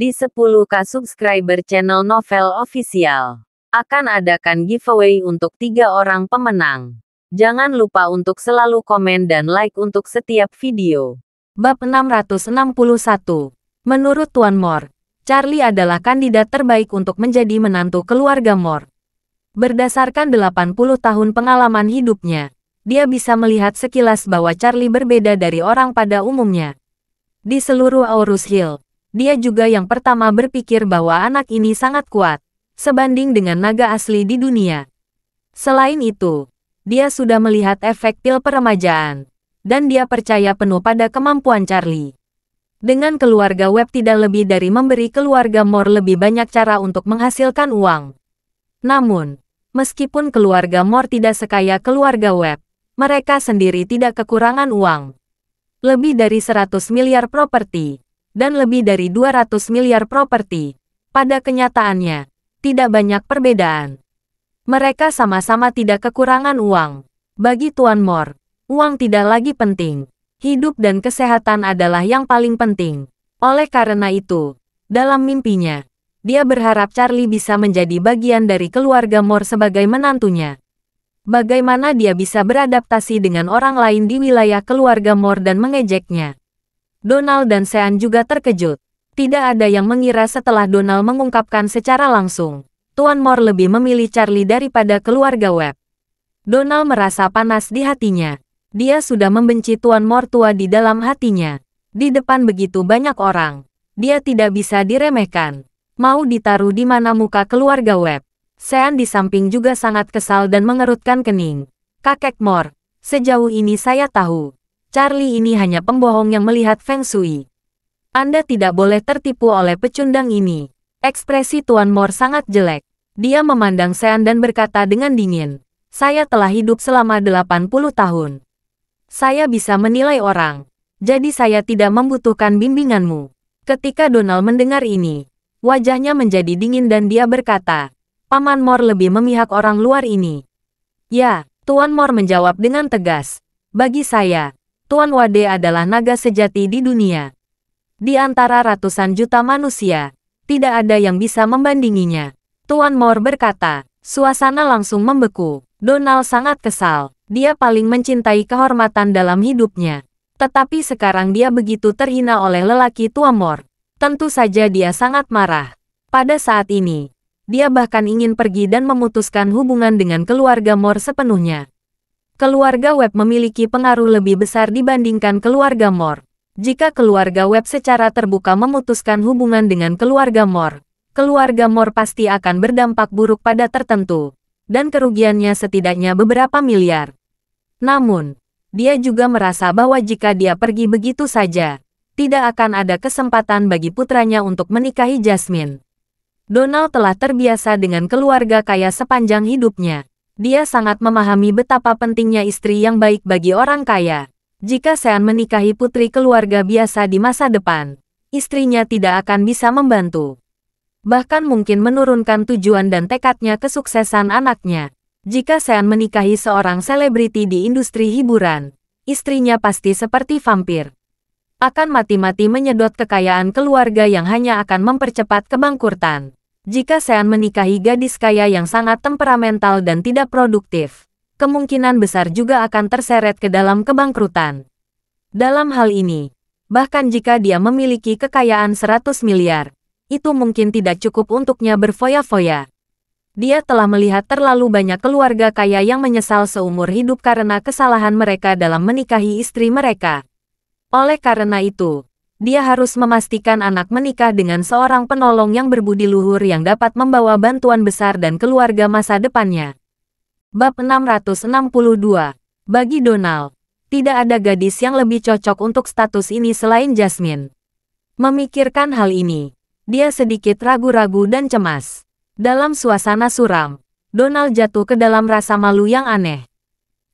di 10k subscriber channel Novel Official. Akan adakan giveaway untuk tiga orang pemenang. Jangan lupa untuk selalu komen dan like untuk setiap video. Bab 661 Menurut Tuan Mor, Charlie adalah kandidat terbaik untuk menjadi menantu keluarga Moore. Berdasarkan 80 tahun pengalaman hidupnya, dia bisa melihat sekilas bahwa Charlie berbeda dari orang pada umumnya. Di seluruh Aurus Hill, dia juga yang pertama berpikir bahwa anak ini sangat kuat, sebanding dengan naga asli di dunia. Selain itu, dia sudah melihat efek pil peremajaan, dan dia percaya penuh pada kemampuan Charlie. Dengan keluarga web tidak lebih dari memberi keluarga Moore lebih banyak cara untuk menghasilkan uang. Namun, meskipun keluarga Moore tidak sekaya keluarga web, mereka sendiri tidak kekurangan uang. Lebih dari 100 miliar properti, dan lebih dari 200 miliar properti. Pada kenyataannya, tidak banyak perbedaan. Mereka sama-sama tidak kekurangan uang. Bagi Tuan Mor, uang tidak lagi penting. Hidup dan kesehatan adalah yang paling penting. Oleh karena itu, dalam mimpinya, dia berharap Charlie bisa menjadi bagian dari keluarga Mor sebagai menantunya. Bagaimana dia bisa beradaptasi dengan orang lain di wilayah keluarga Mor dan mengejeknya? Donald dan Sean juga terkejut. Tidak ada yang mengira setelah Donald mengungkapkan secara langsung. Tuan Moore lebih memilih Charlie daripada keluarga Webb. Donald merasa panas di hatinya. Dia sudah membenci Tuan Moore tua di dalam hatinya. Di depan begitu banyak orang. Dia tidak bisa diremehkan. Mau ditaruh di mana muka keluarga Webb. Sean di samping juga sangat kesal dan mengerutkan kening. Kakek Moore, sejauh ini saya tahu, Charlie ini hanya pembohong yang melihat Feng Shui. Anda tidak boleh tertipu oleh pecundang ini. Ekspresi Tuan Mor sangat jelek. Dia memandang Sean dan berkata dengan dingin, saya telah hidup selama 80 tahun. Saya bisa menilai orang, jadi saya tidak membutuhkan bimbinganmu. Ketika Donald mendengar ini, wajahnya menjadi dingin dan dia berkata, Paman Mor lebih memihak orang luar ini. Ya, Tuan Mor menjawab dengan tegas. Bagi saya, Tuan Wade adalah naga sejati di dunia. Di antara ratusan juta manusia, tidak ada yang bisa membandinginya. Tuan Mor berkata, suasana langsung membeku. Donald sangat kesal. Dia paling mencintai kehormatan dalam hidupnya. Tetapi sekarang dia begitu terhina oleh lelaki Tuan Mor. Tentu saja dia sangat marah. Pada saat ini, dia bahkan ingin pergi dan memutuskan hubungan dengan keluarga Mor sepenuhnya keluarga web memiliki pengaruh lebih besar dibandingkan keluarga Moore. Jika keluarga web secara terbuka memutuskan hubungan dengan keluarga Moore, keluarga Moore pasti akan berdampak buruk pada tertentu, dan kerugiannya setidaknya beberapa miliar. Namun, dia juga merasa bahwa jika dia pergi begitu saja, tidak akan ada kesempatan bagi putranya untuk menikahi Jasmine. Donald telah terbiasa dengan keluarga kaya sepanjang hidupnya. Dia sangat memahami betapa pentingnya istri yang baik bagi orang kaya. Jika Sean menikahi putri keluarga biasa di masa depan, istrinya tidak akan bisa membantu. Bahkan mungkin menurunkan tujuan dan tekadnya kesuksesan anaknya. Jika Sean menikahi seorang selebriti di industri hiburan, istrinya pasti seperti vampir. Akan mati-mati menyedot kekayaan keluarga yang hanya akan mempercepat kebangkurtan. Jika Sean menikahi gadis kaya yang sangat temperamental dan tidak produktif, kemungkinan besar juga akan terseret ke dalam kebangkrutan. Dalam hal ini, bahkan jika dia memiliki kekayaan 100 miliar, itu mungkin tidak cukup untuknya berfoya-foya. Dia telah melihat terlalu banyak keluarga kaya yang menyesal seumur hidup karena kesalahan mereka dalam menikahi istri mereka. Oleh karena itu, dia harus memastikan anak menikah dengan seorang penolong yang berbudi luhur yang dapat membawa bantuan besar dan keluarga masa depannya. Bab 662 Bagi Donald, tidak ada gadis yang lebih cocok untuk status ini selain Jasmine. Memikirkan hal ini, dia sedikit ragu-ragu dan cemas. Dalam suasana suram, Donald jatuh ke dalam rasa malu yang aneh.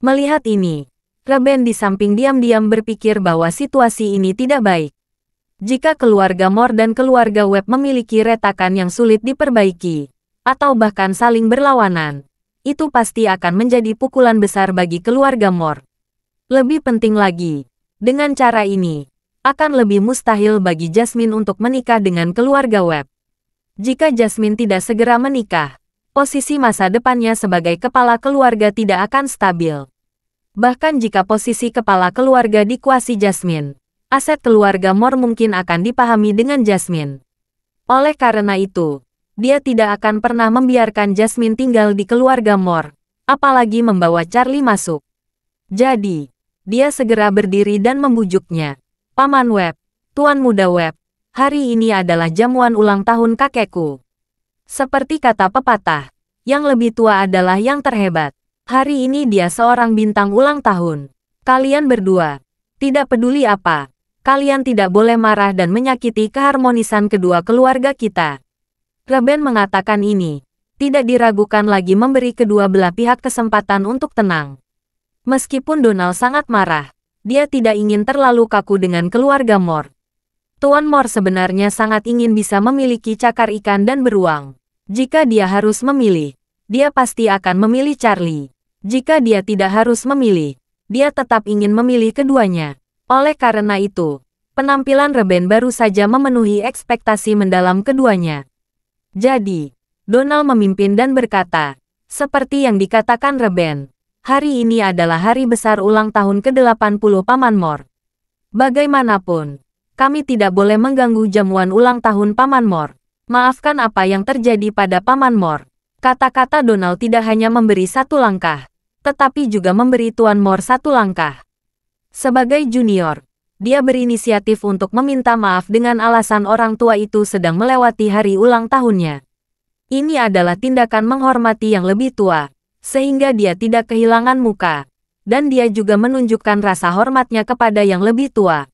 Melihat ini, Reben di samping diam-diam berpikir bahwa situasi ini tidak baik. Jika keluarga Moore dan keluarga Webb memiliki retakan yang sulit diperbaiki, atau bahkan saling berlawanan, itu pasti akan menjadi pukulan besar bagi keluarga Moore. Lebih penting lagi, dengan cara ini, akan lebih mustahil bagi Jasmine untuk menikah dengan keluarga Webb. Jika Jasmine tidak segera menikah, posisi masa depannya sebagai kepala keluarga tidak akan stabil. Bahkan jika posisi kepala keluarga dikuasai Jasmine, aset keluarga Mor mungkin akan dipahami dengan Jasmine. Oleh karena itu, dia tidak akan pernah membiarkan Jasmine tinggal di keluarga Mor, apalagi membawa Charlie masuk. Jadi, dia segera berdiri dan membujuknya. Paman Web, Tuan Muda Web, hari ini adalah jamuan ulang tahun kakekku. Seperti kata pepatah, yang lebih tua adalah yang terhebat. Hari ini dia seorang bintang ulang tahun. Kalian berdua, tidak peduli apa, kalian tidak boleh marah dan menyakiti keharmonisan kedua keluarga kita. Reben mengatakan ini, tidak diragukan lagi memberi kedua belah pihak kesempatan untuk tenang. Meskipun Donald sangat marah, dia tidak ingin terlalu kaku dengan keluarga Mor. Tuan Mor sebenarnya sangat ingin bisa memiliki cakar ikan dan beruang. Jika dia harus memilih, dia pasti akan memilih Charlie. Jika dia tidak harus memilih, dia tetap ingin memilih keduanya. Oleh karena itu, penampilan Reben baru saja memenuhi ekspektasi mendalam keduanya. Jadi, Donald memimpin dan berkata, seperti yang dikatakan Reben, hari ini adalah hari besar ulang tahun ke-80 Paman Mor. Bagaimanapun, kami tidak boleh mengganggu jamuan ulang tahun Paman Mor. Maafkan apa yang terjadi pada Paman Mor. Kata-kata Donald tidak hanya memberi satu langkah, tetapi juga memberi Tuan Mor satu langkah. Sebagai junior, dia berinisiatif untuk meminta maaf dengan alasan orang tua itu sedang melewati hari ulang tahunnya. Ini adalah tindakan menghormati yang lebih tua, sehingga dia tidak kehilangan muka. Dan dia juga menunjukkan rasa hormatnya kepada yang lebih tua.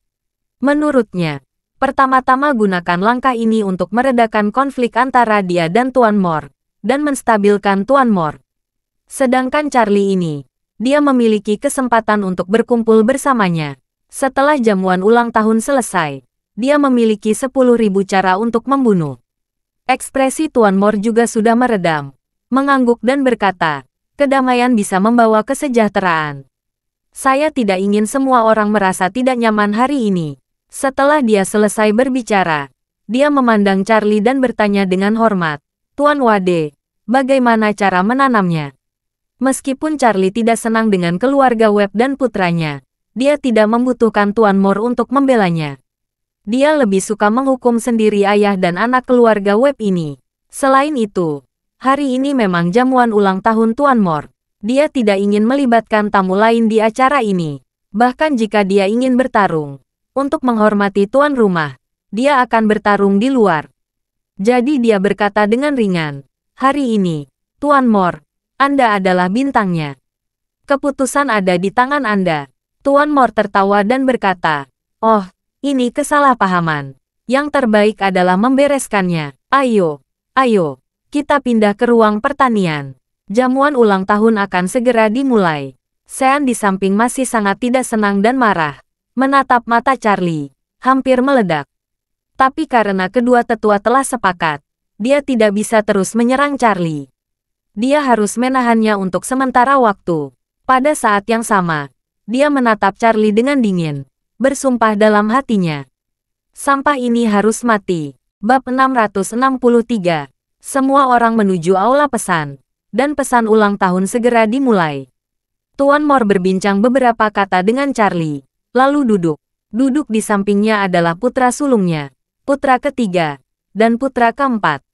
Menurutnya, pertama-tama gunakan langkah ini untuk meredakan konflik antara dia dan Tuan Mor, dan menstabilkan Tuan Mor. Sedangkan Charlie ini, dia memiliki kesempatan untuk berkumpul bersamanya. Setelah jamuan ulang tahun selesai, dia memiliki 10.000 cara untuk membunuh. Ekspresi Tuan Mor juga sudah meredam, mengangguk dan berkata, kedamaian bisa membawa kesejahteraan. Saya tidak ingin semua orang merasa tidak nyaman hari ini. Setelah dia selesai berbicara, dia memandang Charlie dan bertanya dengan hormat, Tuan Wade, bagaimana cara menanamnya? Meskipun Charlie tidak senang dengan keluarga Webb dan putranya, dia tidak membutuhkan Tuan Moore untuk membelanya. Dia lebih suka menghukum sendiri ayah dan anak keluarga Webb ini. Selain itu, hari ini memang jamuan ulang tahun Tuan Moore. Dia tidak ingin melibatkan tamu lain di acara ini. Bahkan jika dia ingin bertarung, untuk menghormati tuan rumah, dia akan bertarung di luar. Jadi dia berkata dengan ringan, hari ini, Tuan Moore, anda adalah bintangnya. Keputusan ada di tangan Anda. Tuan Mor tertawa dan berkata, Oh, ini kesalahpahaman. Yang terbaik adalah membereskannya. Ayo, ayo, kita pindah ke ruang pertanian. Jamuan ulang tahun akan segera dimulai. Sean di samping masih sangat tidak senang dan marah. Menatap mata Charlie, hampir meledak. Tapi karena kedua tetua telah sepakat, dia tidak bisa terus menyerang Charlie. Dia harus menahannya untuk sementara waktu. Pada saat yang sama, dia menatap Charlie dengan dingin, bersumpah dalam hatinya. Sampah ini harus mati. Bab 663. Semua orang menuju aula pesan, dan pesan ulang tahun segera dimulai. Tuan Mor berbincang beberapa kata dengan Charlie, lalu duduk. Duduk di sampingnya adalah putra sulungnya, putra ketiga, dan putra keempat.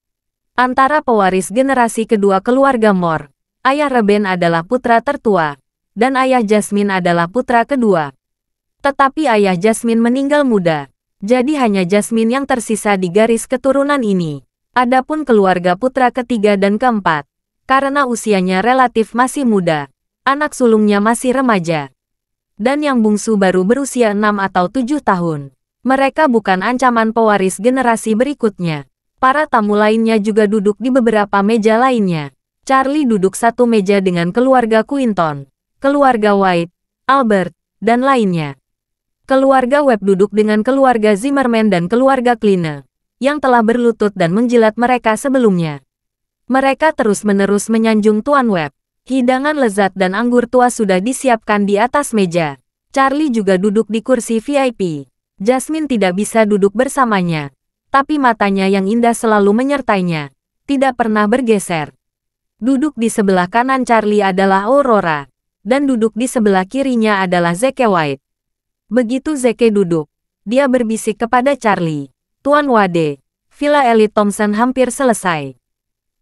Antara pewaris generasi kedua keluarga Mor, ayah Reben adalah putra tertua, dan ayah Jasmine adalah putra kedua. Tetapi ayah Jasmine meninggal muda, jadi hanya Jasmine yang tersisa di garis keturunan ini. Adapun keluarga putra ketiga dan keempat, karena usianya relatif masih muda, anak sulungnya masih remaja. Dan yang bungsu baru berusia 6 atau tujuh tahun. Mereka bukan ancaman pewaris generasi berikutnya. Para tamu lainnya juga duduk di beberapa meja lainnya. Charlie duduk satu meja dengan keluarga Quinton, keluarga White, Albert, dan lainnya. Keluarga Webb duduk dengan keluarga Zimmerman dan keluarga Kline, yang telah berlutut dan menjilat mereka sebelumnya. Mereka terus-menerus menyanjung Tuan Webb. Hidangan lezat dan anggur tua sudah disiapkan di atas meja. Charlie juga duduk di kursi VIP. Jasmine tidak bisa duduk bersamanya, tapi matanya yang indah selalu menyertainya, tidak pernah bergeser. Duduk di sebelah kanan Charlie adalah Aurora, dan duduk di sebelah kirinya adalah Zeke White. Begitu Zeke duduk, dia berbisik kepada Charlie, Tuan Wade, Villa Elite Thompson hampir selesai.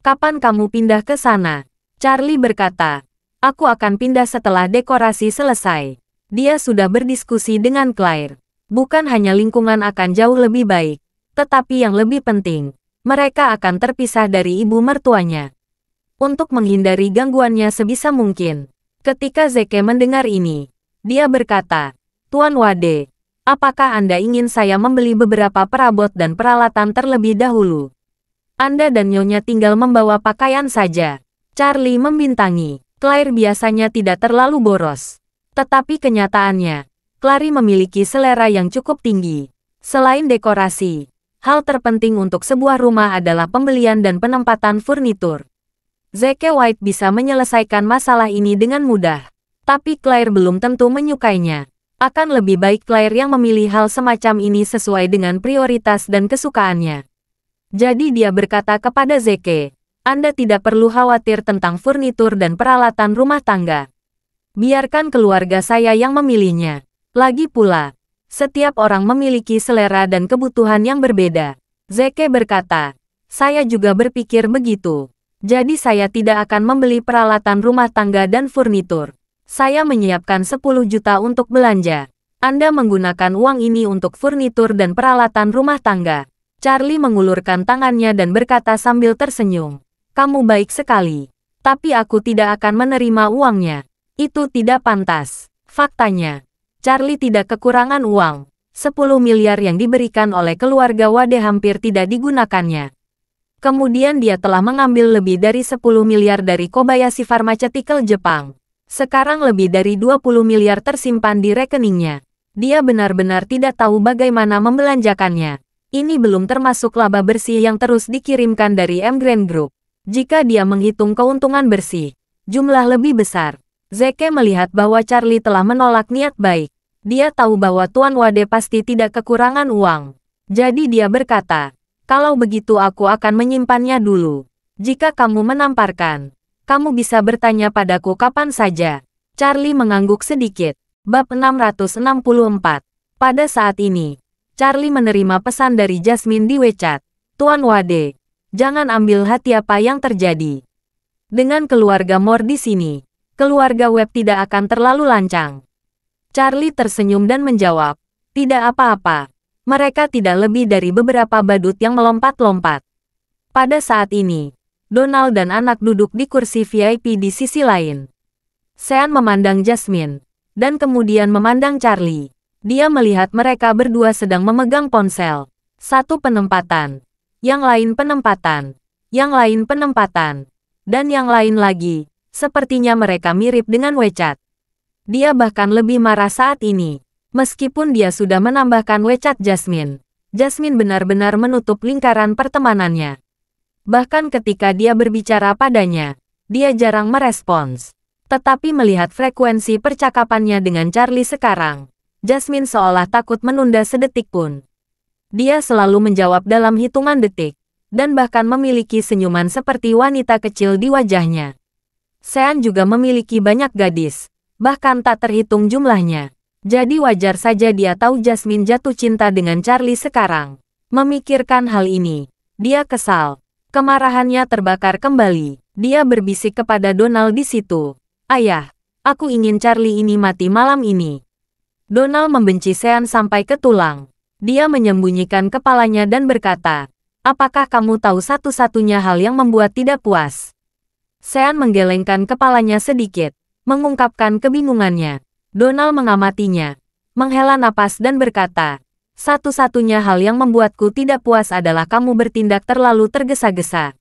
Kapan kamu pindah ke sana? Charlie berkata, aku akan pindah setelah dekorasi selesai. Dia sudah berdiskusi dengan Claire. Bukan hanya lingkungan akan jauh lebih baik, tetapi yang lebih penting, mereka akan terpisah dari ibu mertuanya. Untuk menghindari gangguannya sebisa mungkin, ketika Zeke mendengar ini, dia berkata, Tuan Wade, apakah Anda ingin saya membeli beberapa perabot dan peralatan terlebih dahulu? Anda dan Nyonya tinggal membawa pakaian saja. Charlie membintangi, Claire biasanya tidak terlalu boros. Tetapi kenyataannya, Clary memiliki selera yang cukup tinggi. Selain dekorasi, hal terpenting untuk sebuah rumah adalah pembelian dan penempatan furnitur. Zeke White bisa menyelesaikan masalah ini dengan mudah. Tapi Claire belum tentu menyukainya. Akan lebih baik Claire yang memilih hal semacam ini sesuai dengan prioritas dan kesukaannya. Jadi dia berkata kepada Zeke, Anda tidak perlu khawatir tentang furnitur dan peralatan rumah tangga. Biarkan keluarga saya yang memilihnya. Lagi pula, setiap orang memiliki selera dan kebutuhan yang berbeda. Zeke berkata, saya juga berpikir begitu. Jadi saya tidak akan membeli peralatan rumah tangga dan furnitur. Saya menyiapkan 10 juta untuk belanja. Anda menggunakan uang ini untuk furnitur dan peralatan rumah tangga. Charlie mengulurkan tangannya dan berkata sambil tersenyum. Kamu baik sekali. Tapi aku tidak akan menerima uangnya. Itu tidak pantas. Faktanya, Charlie tidak kekurangan uang. 10 miliar yang diberikan oleh keluarga Wade hampir tidak digunakannya. Kemudian dia telah mengambil lebih dari 10 miliar dari Kobayashi Pharmaceutical Jepang. Sekarang lebih dari 20 miliar tersimpan di rekeningnya. Dia benar-benar tidak tahu bagaimana membelanjakannya. Ini belum termasuk laba bersih yang terus dikirimkan dari M Grand Group. Jika dia menghitung keuntungan bersih, jumlah lebih besar. Zeke melihat bahwa Charlie telah menolak niat baik. Dia tahu bahwa Tuan Wade pasti tidak kekurangan uang. Jadi dia berkata, kalau begitu aku akan menyimpannya dulu. Jika kamu menamparkan, kamu bisa bertanya padaku kapan saja. Charlie mengangguk sedikit. Bab 664. Pada saat ini, Charlie menerima pesan dari Jasmine di WeChat. Tuan Wade, jangan ambil hati apa yang terjadi. Dengan keluarga Moore di sini, keluarga web tidak akan terlalu lancang. Charlie tersenyum dan menjawab, tidak apa-apa. Mereka tidak lebih dari beberapa badut yang melompat-lompat. Pada saat ini, Donald dan anak duduk di kursi VIP di sisi lain. Sean memandang Jasmine, dan kemudian memandang Charlie. Dia melihat mereka berdua sedang memegang ponsel. Satu penempatan, yang lain penempatan, yang lain penempatan, dan yang lain lagi. Sepertinya mereka mirip dengan WeChat. Dia bahkan lebih marah saat ini. Meskipun dia sudah menambahkan WeChat Jasmine, Jasmine benar-benar menutup lingkaran pertemanannya. Bahkan ketika dia berbicara padanya, dia jarang merespons. Tetapi melihat frekuensi percakapannya dengan Charlie sekarang, Jasmine seolah takut menunda sedetik pun. Dia selalu menjawab dalam hitungan detik, dan bahkan memiliki senyuman seperti wanita kecil di wajahnya. Sean juga memiliki banyak gadis, bahkan tak terhitung jumlahnya. Jadi wajar saja dia tahu Jasmine jatuh cinta dengan Charlie sekarang. Memikirkan hal ini, dia kesal. Kemarahannya terbakar kembali. Dia berbisik kepada Donald di situ. Ayah, aku ingin Charlie ini mati malam ini. Donald membenci Sean sampai ke tulang. Dia menyembunyikan kepalanya dan berkata, Apakah kamu tahu satu-satunya hal yang membuat tidak puas? Sean menggelengkan kepalanya sedikit mengungkapkan kebingungannya. Donald mengamatinya, menghela napas dan berkata, satu-satunya hal yang membuatku tidak puas adalah kamu bertindak terlalu tergesa-gesa.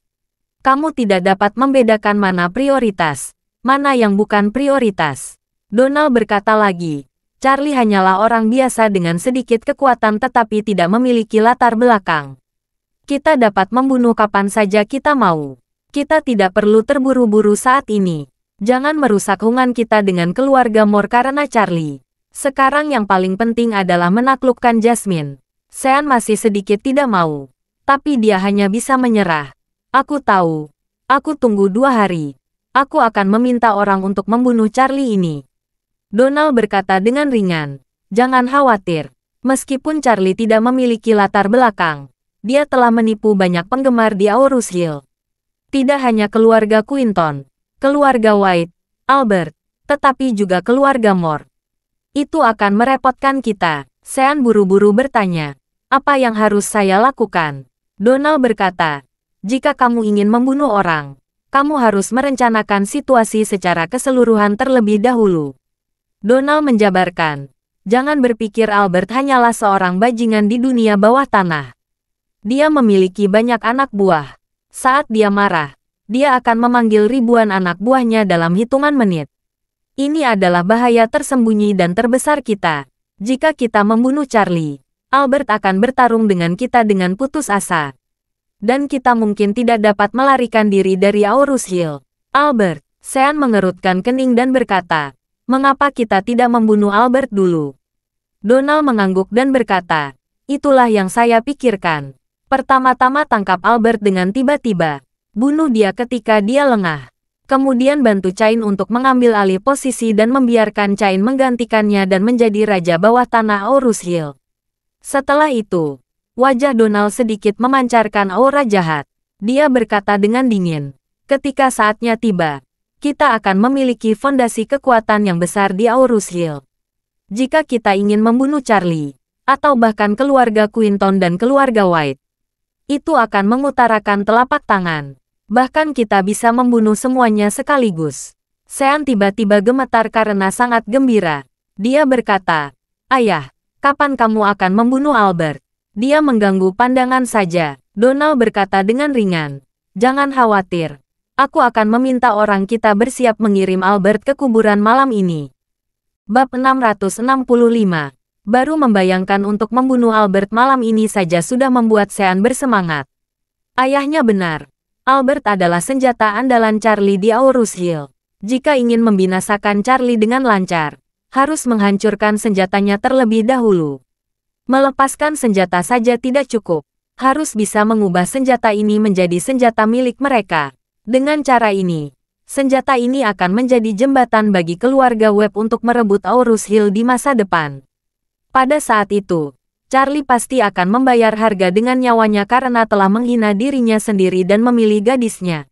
Kamu tidak dapat membedakan mana prioritas, mana yang bukan prioritas. Donald berkata lagi, Charlie hanyalah orang biasa dengan sedikit kekuatan tetapi tidak memiliki latar belakang. Kita dapat membunuh kapan saja kita mau. Kita tidak perlu terburu-buru saat ini. Jangan merusak hubungan kita dengan keluarga Moore karena Charlie. Sekarang yang paling penting adalah menaklukkan Jasmine. Sean masih sedikit tidak mau. Tapi dia hanya bisa menyerah. Aku tahu. Aku tunggu dua hari. Aku akan meminta orang untuk membunuh Charlie ini. Donald berkata dengan ringan. Jangan khawatir. Meskipun Charlie tidak memiliki latar belakang, dia telah menipu banyak penggemar di Aorus Hill. Tidak hanya keluarga Quinton, keluarga White, Albert, tetapi juga keluarga Moore. Itu akan merepotkan kita. Sean buru-buru bertanya, apa yang harus saya lakukan? Donald berkata, jika kamu ingin membunuh orang, kamu harus merencanakan situasi secara keseluruhan terlebih dahulu. Donald menjabarkan, jangan berpikir Albert hanyalah seorang bajingan di dunia bawah tanah. Dia memiliki banyak anak buah. Saat dia marah, dia akan memanggil ribuan anak buahnya dalam hitungan menit. Ini adalah bahaya tersembunyi dan terbesar kita. Jika kita membunuh Charlie, Albert akan bertarung dengan kita dengan putus asa. Dan kita mungkin tidak dapat melarikan diri dari Aorus Hill. Albert, Sean mengerutkan kening dan berkata, Mengapa kita tidak membunuh Albert dulu? Donald mengangguk dan berkata, Itulah yang saya pikirkan. Pertama-tama tangkap Albert dengan tiba-tiba bunuh dia ketika dia lengah. Kemudian bantu Cain untuk mengambil alih posisi dan membiarkan Cain menggantikannya dan menjadi raja bawah tanah Aurus Hill. Setelah itu, wajah Donald sedikit memancarkan aura jahat. Dia berkata dengan dingin, ketika saatnya tiba, kita akan memiliki fondasi kekuatan yang besar di Aurus Hill. Jika kita ingin membunuh Charlie, atau bahkan keluarga Quinton dan keluarga White, itu akan mengutarakan telapak tangan. Bahkan kita bisa membunuh semuanya sekaligus. Sean tiba-tiba gemetar karena sangat gembira. Dia berkata, Ayah, kapan kamu akan membunuh Albert? Dia mengganggu pandangan saja. Donald berkata dengan ringan, Jangan khawatir. Aku akan meminta orang kita bersiap mengirim Albert ke kuburan malam ini. Bab 665 Baru membayangkan untuk membunuh Albert malam ini saja sudah membuat Sean bersemangat. Ayahnya benar, Albert adalah senjata andalan Charlie di Aurus Hill. Jika ingin membinasakan Charlie dengan lancar, harus menghancurkan senjatanya terlebih dahulu. Melepaskan senjata saja tidak cukup. Harus bisa mengubah senjata ini menjadi senjata milik mereka. Dengan cara ini, senjata ini akan menjadi jembatan bagi keluarga web untuk merebut Aurus Hill di masa depan. Pada saat itu, Charlie pasti akan membayar harga dengan nyawanya karena telah menghina dirinya sendiri dan memilih gadisnya.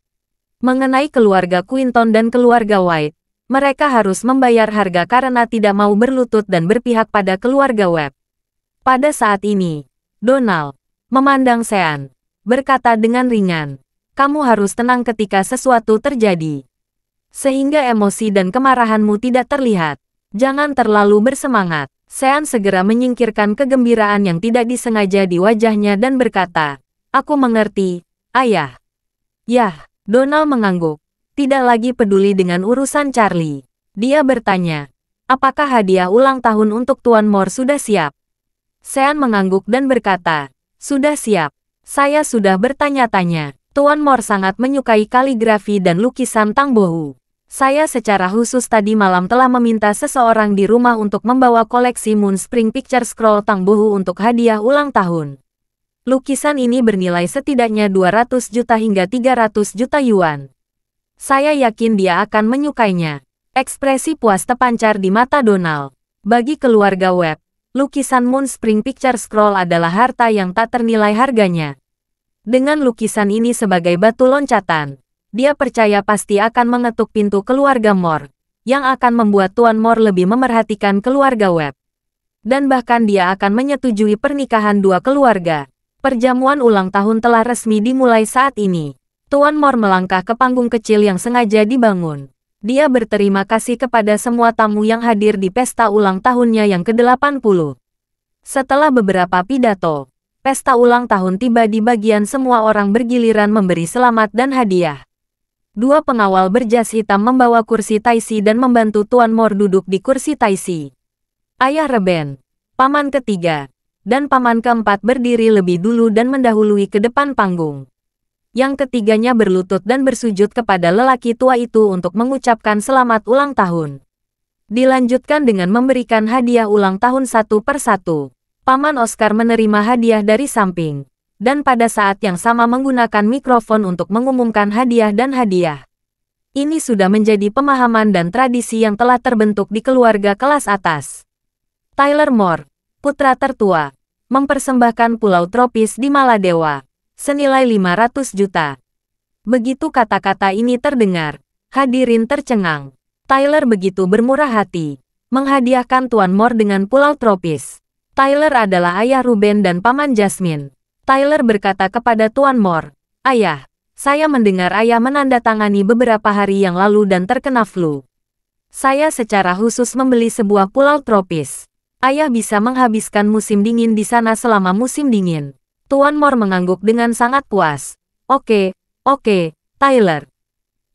Mengenai keluarga Quinton dan keluarga White, mereka harus membayar harga karena tidak mau berlutut dan berpihak pada keluarga Webb. Pada saat ini, Donald memandang Sean, berkata dengan ringan, kamu harus tenang ketika sesuatu terjadi. Sehingga emosi dan kemarahanmu tidak terlihat. Jangan terlalu bersemangat. Sean segera menyingkirkan kegembiraan yang tidak disengaja di wajahnya dan berkata, Aku mengerti, ayah. Yah, Donald mengangguk. Tidak lagi peduli dengan urusan Charlie. Dia bertanya, apakah hadiah ulang tahun untuk Tuan Moore sudah siap? Sean mengangguk dan berkata, sudah siap. Saya sudah bertanya-tanya. Tuan Moore sangat menyukai kaligrafi dan lukisan Tang Tangbohu. Saya secara khusus tadi malam telah meminta seseorang di rumah untuk membawa koleksi Moon Spring Picture Scroll Tang Buhu untuk hadiah ulang tahun. Lukisan ini bernilai setidaknya 200 juta hingga 300 juta yuan. Saya yakin dia akan menyukainya. Ekspresi puas terpancar di mata Donald. Bagi keluarga Webb, lukisan Moon Spring Picture Scroll adalah harta yang tak ternilai harganya. Dengan lukisan ini sebagai batu loncatan, dia percaya pasti akan mengetuk pintu keluarga Moore, yang akan membuat Tuan Moore lebih memerhatikan keluarga Webb. Dan bahkan dia akan menyetujui pernikahan dua keluarga. Perjamuan ulang tahun telah resmi dimulai saat ini. Tuan Moore melangkah ke panggung kecil yang sengaja dibangun. Dia berterima kasih kepada semua tamu yang hadir di pesta ulang tahunnya yang ke-80. Setelah beberapa pidato, pesta ulang tahun tiba di bagian semua orang bergiliran memberi selamat dan hadiah. Dua pengawal berjas hitam membawa kursi Taisi dan membantu Tuan Mor duduk di kursi Taisi. Ayah Reben, paman ketiga, dan paman keempat berdiri lebih dulu dan mendahului ke depan panggung. Yang ketiganya berlutut dan bersujud kepada lelaki tua itu untuk mengucapkan selamat ulang tahun. Dilanjutkan dengan memberikan hadiah ulang tahun satu per satu. Paman Oscar menerima hadiah dari samping dan pada saat yang sama menggunakan mikrofon untuk mengumumkan hadiah dan hadiah. Ini sudah menjadi pemahaman dan tradisi yang telah terbentuk di keluarga kelas atas. Tyler Moore, putra tertua, mempersembahkan pulau tropis di Maladewa, senilai 500 juta. Begitu kata-kata ini terdengar, hadirin tercengang. Tyler begitu bermurah hati, menghadiahkan Tuan Moore dengan pulau tropis. Tyler adalah ayah Ruben dan paman Jasmine. Tyler berkata kepada Tuan Moore, Ayah, saya mendengar ayah menandatangani beberapa hari yang lalu dan terkena flu. Saya secara khusus membeli sebuah pulau tropis. Ayah bisa menghabiskan musim dingin di sana selama musim dingin. Tuan Moore mengangguk dengan sangat puas. Oke, oke, Tyler.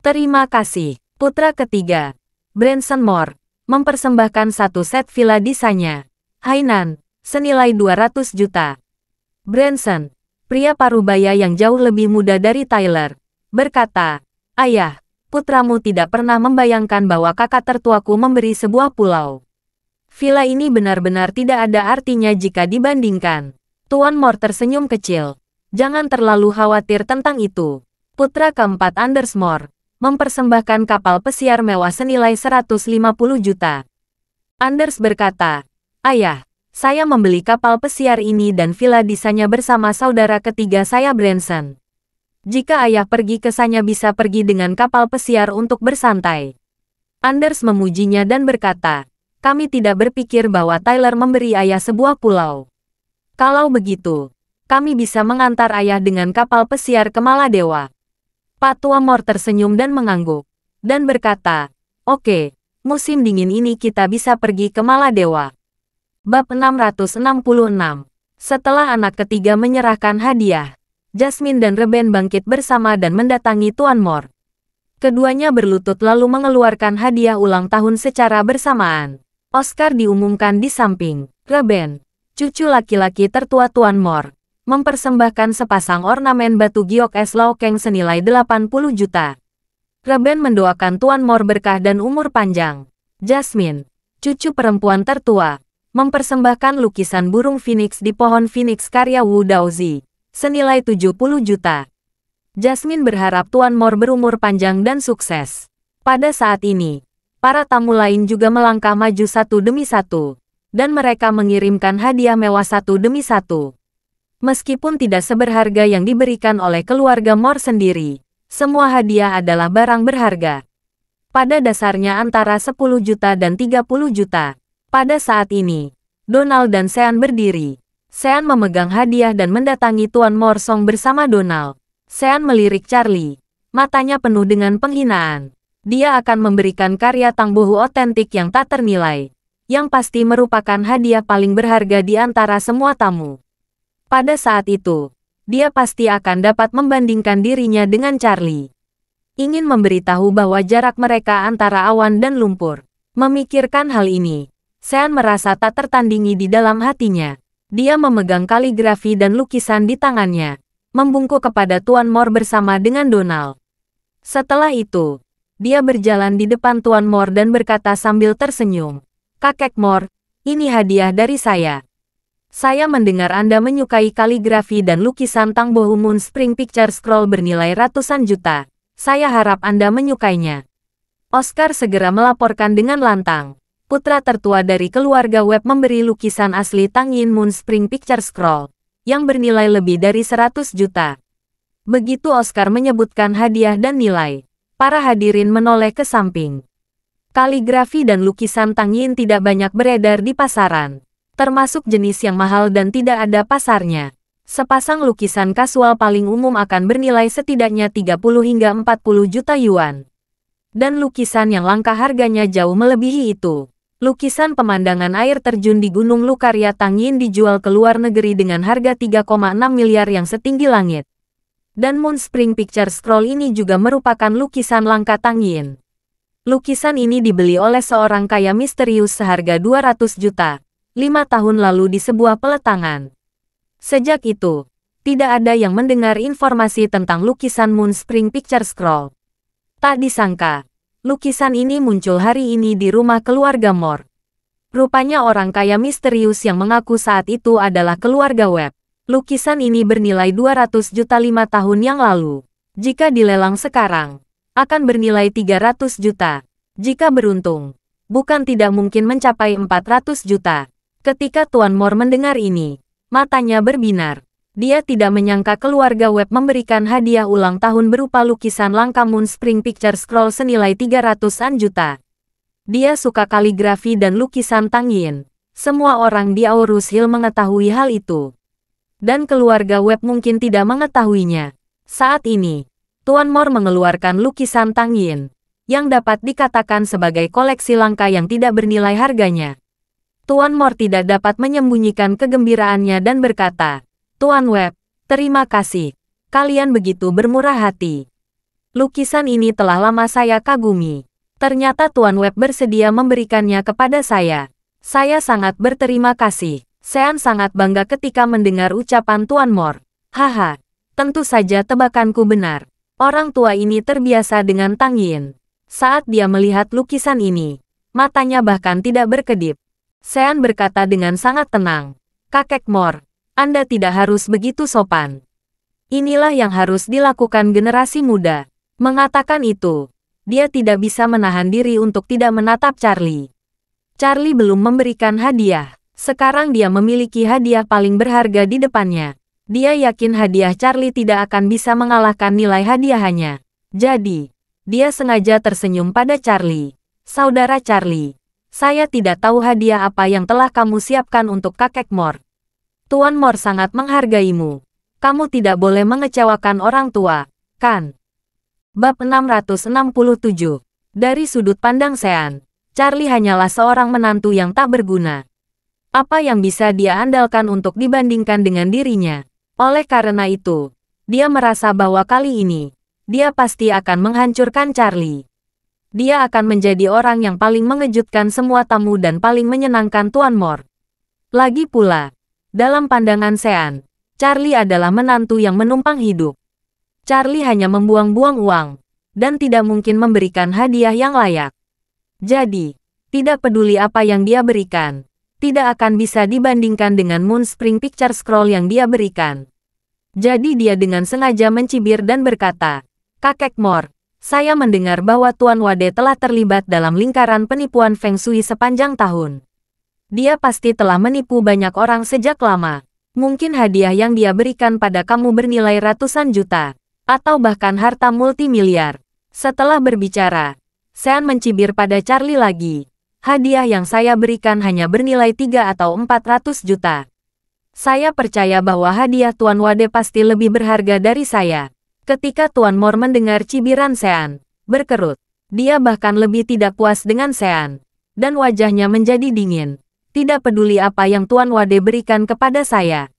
Terima kasih, putra ketiga. Branson Moore, mempersembahkan satu set villa di Sanya. Hainan, senilai 200 juta. Branson, pria parubaya yang jauh lebih muda dari Tyler, berkata, Ayah, putramu tidak pernah membayangkan bahwa kakak tertuaku memberi sebuah pulau. Villa ini benar-benar tidak ada artinya jika dibandingkan. Tuan Moore tersenyum kecil. Jangan terlalu khawatir tentang itu. Putra keempat Anders Moore mempersembahkan kapal pesiar mewah senilai 150 juta. Anders berkata, Ayah, saya membeli kapal pesiar ini dan villa di bersama saudara ketiga saya Branson. Jika ayah pergi ke Sanya bisa pergi dengan kapal pesiar untuk bersantai. Anders memujinya dan berkata, kami tidak berpikir bahwa Tyler memberi ayah sebuah pulau. Kalau begitu, kami bisa mengantar ayah dengan kapal pesiar ke Maladewa. Pak Tua tersenyum dan mengangguk, dan berkata, Oke, musim dingin ini kita bisa pergi ke Maladewa. Bab 666 Setelah anak ketiga menyerahkan hadiah, Jasmine dan Reben bangkit bersama dan mendatangi Tuan Mor. Keduanya berlutut lalu mengeluarkan hadiah ulang tahun secara bersamaan. Oscar diumumkan di samping. Reben, cucu laki-laki tertua Tuan Mor, mempersembahkan sepasang ornamen batu giok es Keng senilai 80 juta. Reben mendoakan Tuan Mor berkah dan umur panjang. Jasmine, cucu perempuan tertua, mempersembahkan lukisan burung phoenix di pohon phoenix karya Wu Daozi, senilai 70 juta. Jasmine berharap Tuan Mor berumur panjang dan sukses. Pada saat ini, para tamu lain juga melangkah maju satu demi satu, dan mereka mengirimkan hadiah mewah satu demi satu. Meskipun tidak seberharga yang diberikan oleh keluarga Mor sendiri, semua hadiah adalah barang berharga. Pada dasarnya antara 10 juta dan 30 juta. Pada saat ini, Donald dan Sean berdiri. Sean memegang hadiah dan mendatangi Tuan Morsong bersama Donald. Sean melirik Charlie. Matanya penuh dengan penghinaan. Dia akan memberikan karya tangguh otentik yang tak ternilai. Yang pasti merupakan hadiah paling berharga di antara semua tamu. Pada saat itu, dia pasti akan dapat membandingkan dirinya dengan Charlie. Ingin memberitahu bahwa jarak mereka antara awan dan lumpur. Memikirkan hal ini, Sean merasa tak tertandingi di dalam hatinya. Dia memegang kaligrafi dan lukisan di tangannya, membungkuk kepada Tuan Moore bersama dengan Donald. Setelah itu, dia berjalan di depan Tuan Moore dan berkata sambil tersenyum, Kakek Moore, ini hadiah dari saya. Saya mendengar Anda menyukai kaligrafi dan lukisan Tang Bohumun Spring Picture Scroll bernilai ratusan juta. Saya harap Anda menyukainya. Oscar segera melaporkan dengan lantang putra tertua dari keluarga web memberi lukisan asli Tang Yin Moon Spring Picture Scroll, yang bernilai lebih dari 100 juta. Begitu Oscar menyebutkan hadiah dan nilai, para hadirin menoleh ke samping. Kaligrafi dan lukisan Tang Yin tidak banyak beredar di pasaran, termasuk jenis yang mahal dan tidak ada pasarnya. Sepasang lukisan kasual paling umum akan bernilai setidaknya 30 hingga 40 juta yuan dan lukisan yang langka harganya jauh melebihi itu. Lukisan pemandangan air terjun di Gunung Lukarya Tangyin dijual ke luar negeri dengan harga 3,6 miliar yang setinggi langit. Dan Moon Spring Picture Scroll ini juga merupakan lukisan langka Tangyin. Lukisan ini dibeli oleh seorang kaya misterius seharga 200 juta, lima tahun lalu di sebuah peletangan. Sejak itu, tidak ada yang mendengar informasi tentang lukisan Moon Spring Picture Scroll. Tak disangka, Lukisan ini muncul hari ini di rumah keluarga Moore. Rupanya orang kaya misterius yang mengaku saat itu adalah keluarga Webb. Lukisan ini bernilai 200 juta lima tahun yang lalu. Jika dilelang sekarang, akan bernilai 300 juta. Jika beruntung, bukan tidak mungkin mencapai 400 juta. Ketika Tuan Mor mendengar ini, matanya berbinar dia tidak menyangka keluarga Webb memberikan hadiah ulang tahun berupa lukisan langka Moon Spring Picture Scroll senilai 300-an juta. Dia suka kaligrafi dan lukisan Tangyin. Semua orang di Aurus Hill mengetahui hal itu. Dan keluarga Webb mungkin tidak mengetahuinya. Saat ini, Tuan Mor mengeluarkan lukisan Tangyin yang dapat dikatakan sebagai koleksi langka yang tidak bernilai harganya. Tuan Mor tidak dapat menyembunyikan kegembiraannya dan berkata, Tuan Web, terima kasih. Kalian begitu bermurah hati. Lukisan ini telah lama saya kagumi. Ternyata Tuan Web bersedia memberikannya kepada saya. Saya sangat berterima kasih. Sean sangat bangga ketika mendengar ucapan Tuan Mor. Haha, tentu saja tebakanku benar. Orang tua ini terbiasa dengan tangin. Saat dia melihat lukisan ini, matanya bahkan tidak berkedip. Sean berkata dengan sangat tenang, Kakek Mor, anda tidak harus begitu sopan. Inilah yang harus dilakukan generasi muda. Mengatakan itu, dia tidak bisa menahan diri untuk tidak menatap Charlie. Charlie belum memberikan hadiah. Sekarang dia memiliki hadiah paling berharga di depannya. Dia yakin hadiah Charlie tidak akan bisa mengalahkan nilai hadiahnya. Jadi, dia sengaja tersenyum pada Charlie. Saudara Charlie, saya tidak tahu hadiah apa yang telah kamu siapkan untuk kakek Mort. Tuan Mor sangat menghargaimu. Kamu tidak boleh mengecewakan orang tua, kan? Bab 667 Dari sudut pandang Sean, Charlie hanyalah seorang menantu yang tak berguna. Apa yang bisa dia andalkan untuk dibandingkan dengan dirinya? Oleh karena itu, dia merasa bahwa kali ini, dia pasti akan menghancurkan Charlie. Dia akan menjadi orang yang paling mengejutkan semua tamu dan paling menyenangkan Tuan Mor. Lagi pula, dalam pandangan Sean, Charlie adalah menantu yang menumpang hidup. Charlie hanya membuang-buang uang, dan tidak mungkin memberikan hadiah yang layak. Jadi, tidak peduli apa yang dia berikan, tidak akan bisa dibandingkan dengan Moon Spring Picture Scroll yang dia berikan. Jadi dia dengan sengaja mencibir dan berkata, Kakek Mor, saya mendengar bahwa Tuan Wade telah terlibat dalam lingkaran penipuan Feng Shui sepanjang tahun. Dia pasti telah menipu banyak orang sejak lama. Mungkin hadiah yang dia berikan pada kamu bernilai ratusan juta, atau bahkan harta multimiliar. Setelah berbicara, Sean mencibir pada Charlie lagi. Hadiah yang saya berikan hanya bernilai 3 atau 400 juta. Saya percaya bahwa hadiah Tuan Wade pasti lebih berharga dari saya. Ketika Tuan Mor mendengar cibiran Sean, berkerut. Dia bahkan lebih tidak puas dengan Sean. Dan wajahnya menjadi dingin tidak peduli apa yang Tuan Wade berikan kepada saya.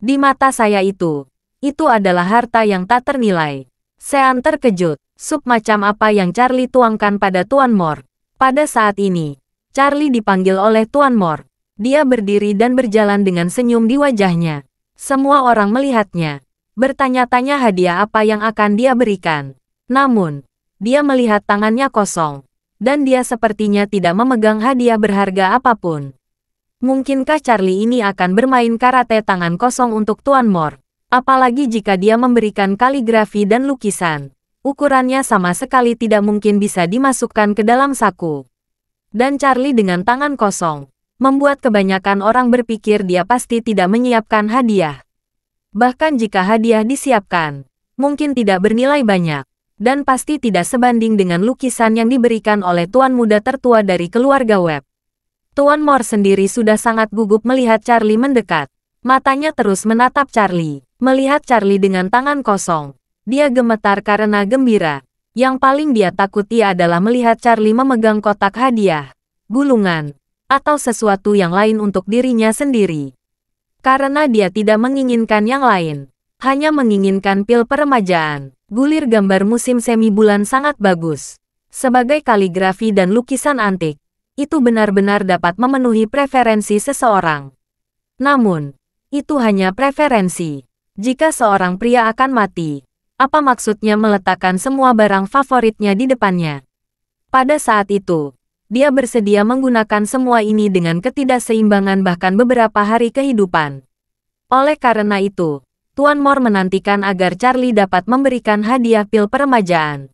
Di mata saya itu, itu adalah harta yang tak ternilai. Sean terkejut, sup macam apa yang Charlie tuangkan pada Tuan Mor. Pada saat ini, Charlie dipanggil oleh Tuan Mor. Dia berdiri dan berjalan dengan senyum di wajahnya. Semua orang melihatnya, bertanya-tanya hadiah apa yang akan dia berikan. Namun, dia melihat tangannya kosong, dan dia sepertinya tidak memegang hadiah berharga apapun. Mungkinkah Charlie ini akan bermain karate tangan kosong untuk Tuan Mor? Apalagi jika dia memberikan kaligrafi dan lukisan. Ukurannya sama sekali tidak mungkin bisa dimasukkan ke dalam saku. Dan Charlie dengan tangan kosong, membuat kebanyakan orang berpikir dia pasti tidak menyiapkan hadiah. Bahkan jika hadiah disiapkan, mungkin tidak bernilai banyak, dan pasti tidak sebanding dengan lukisan yang diberikan oleh tuan muda tertua dari keluarga Webb. Tuan Moore sendiri sudah sangat gugup melihat Charlie mendekat. Matanya terus menatap Charlie. Melihat Charlie dengan tangan kosong, dia gemetar karena gembira. Yang paling dia takuti adalah melihat Charlie memegang kotak hadiah, gulungan, atau sesuatu yang lain untuk dirinya sendiri. Karena dia tidak menginginkan yang lain, hanya menginginkan pil peremajaan. Gulir gambar musim semi bulan sangat bagus. Sebagai kaligrafi dan lukisan antik, itu benar-benar dapat memenuhi preferensi seseorang. Namun, itu hanya preferensi. Jika seorang pria akan mati, apa maksudnya meletakkan semua barang favoritnya di depannya? Pada saat itu, dia bersedia menggunakan semua ini dengan ketidakseimbangan bahkan beberapa hari kehidupan. Oleh karena itu, Tuan Mor menantikan agar Charlie dapat memberikan hadiah pil peremajaan.